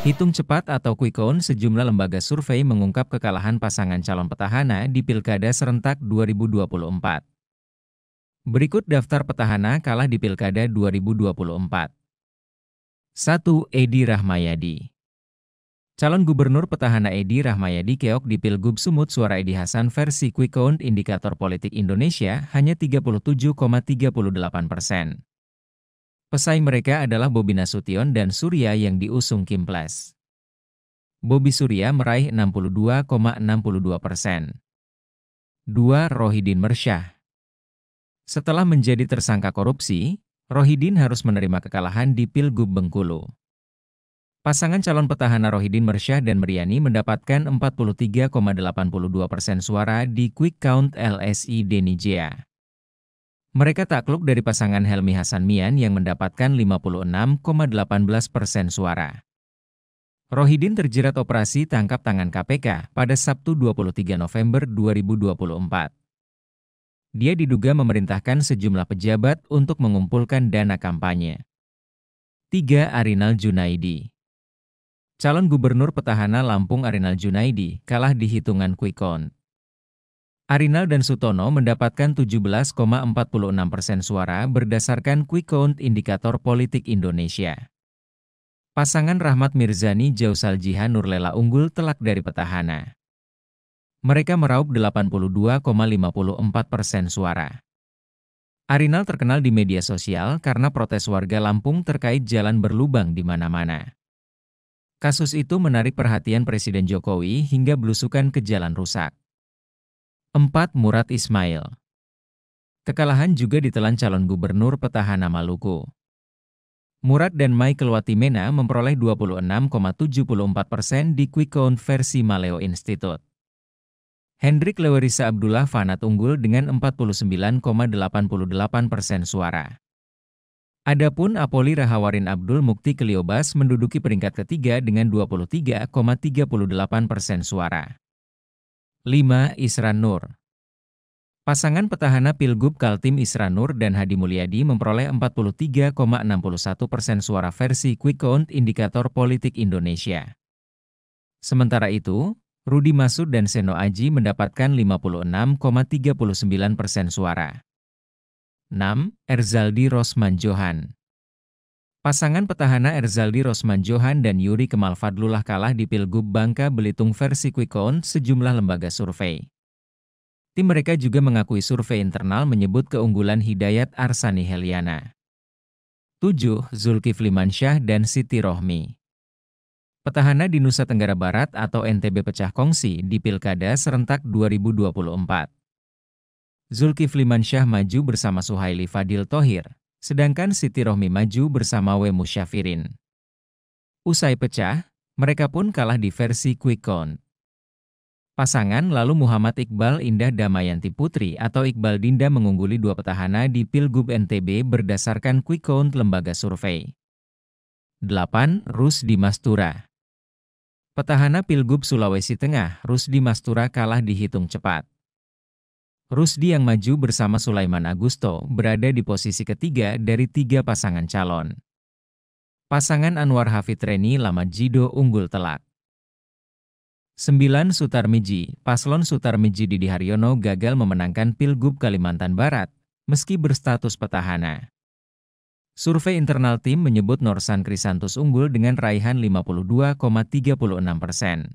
Hitung cepat atau quick count, sejumlah lembaga survei mengungkap kekalahan pasangan calon petahana di Pilkada serentak 2024. Berikut daftar petahana kalah di Pilkada 2024. 1. Edi Rahmayadi Calon Gubernur Petahana Edi Rahmayadi keok di Pilgub Sumut suara Edi Hasan versi Quick Count Indikator Politik Indonesia hanya 37,38 persen. Pesaing mereka adalah Bobby Nasution dan Surya yang diusung Plus. Bobby Surya meraih 62,62 persen. 2. Rohidin Mersyah Setelah menjadi tersangka korupsi, Rohidin harus menerima kekalahan di Pilgub Bengkulu. Pasangan calon petahana Rohidin Mersyah dan Meriani mendapatkan 43,82 persen suara di Quick Count LSI Denijia. Mereka takluk dari pasangan Helmi Hasan Mian yang mendapatkan 56,18 persen suara. Rohidin terjerat operasi tangkap tangan KPK pada Sabtu 23 November 2024. Dia diduga memerintahkan sejumlah pejabat untuk mengumpulkan dana kampanye. 3. Arinal Junaidi Calon Gubernur Petahana Lampung Arinal Junaidi kalah di hitungan quick count. Arinal dan Sutono mendapatkan 17,46 persen suara berdasarkan Quick Count Indikator Politik Indonesia. Pasangan Rahmat Mirzani Jausal Jihan Nurlela unggul telak dari petahana. Mereka meraup 82,54 persen suara. Arinal terkenal di media sosial karena protes warga Lampung terkait jalan berlubang di mana-mana. Kasus itu menarik perhatian Presiden Jokowi hingga belusukan ke jalan rusak. 4. Murad Ismail Kekalahan juga ditelan calon gubernur petahana Maluku. Murad dan Michael Watimena memperoleh 26,74 persen di quick count versi Maleo Institute. Hendrik Lewerisa Abdullah Fanat unggul dengan 49,88 persen suara. Adapun Apoli Rahawarin Abdul Mukti Keliobas menduduki peringkat ketiga dengan 23,38 persen suara. 5. Isran Nur Pasangan petahana Pilgub Kaltim Isran Nur dan Hadi Mulyadi memperoleh 43,61 persen suara versi Quick Count Indikator Politik Indonesia. Sementara itu, Rudi Masud dan Seno Aji mendapatkan 56,39 persen suara. 6. Erzaldi Rosman Johan Pasangan petahana Erzaldi Rosman Johan dan Yuri Kemal Fadlullah kalah di Pilgub Bangka Belitung versi Quick Count sejumlah lembaga survei. Tim mereka juga mengakui survei internal menyebut keunggulan Hidayat Arsani Heliana. 7. Zulkifli Mansyah dan Siti Rohmi Petahana di Nusa Tenggara Barat atau NTB pecah kongsi di Pilkada serentak 2024. Zulkifli Mansyah maju bersama Suhaili Fadil Tohir, sedangkan Siti Rohmi maju bersama Wemu Syafirin. Usai pecah, mereka pun kalah di versi quick count. Pasangan lalu Muhammad Iqbal Indah Damayanti Putri atau Iqbal Dinda mengungguli dua petahana di Pilgub NTB berdasarkan quick count lembaga survei. 8. Rusdi Mastura Petahana Pilgub Sulawesi Tengah, Rusdi Mastura kalah dihitung cepat. Rusdi yang maju bersama Sulaiman Agusto berada di posisi ketiga dari tiga pasangan calon. Pasangan Anwar Hafid Reni Lama Jido unggul telak. 9. Sutarmiji, paslon Sutarmiji Didi Haryono gagal memenangkan Pilgub Kalimantan Barat, meski berstatus petahana. Survei internal tim menyebut Norsan Krisantus unggul dengan raihan 52,36 persen.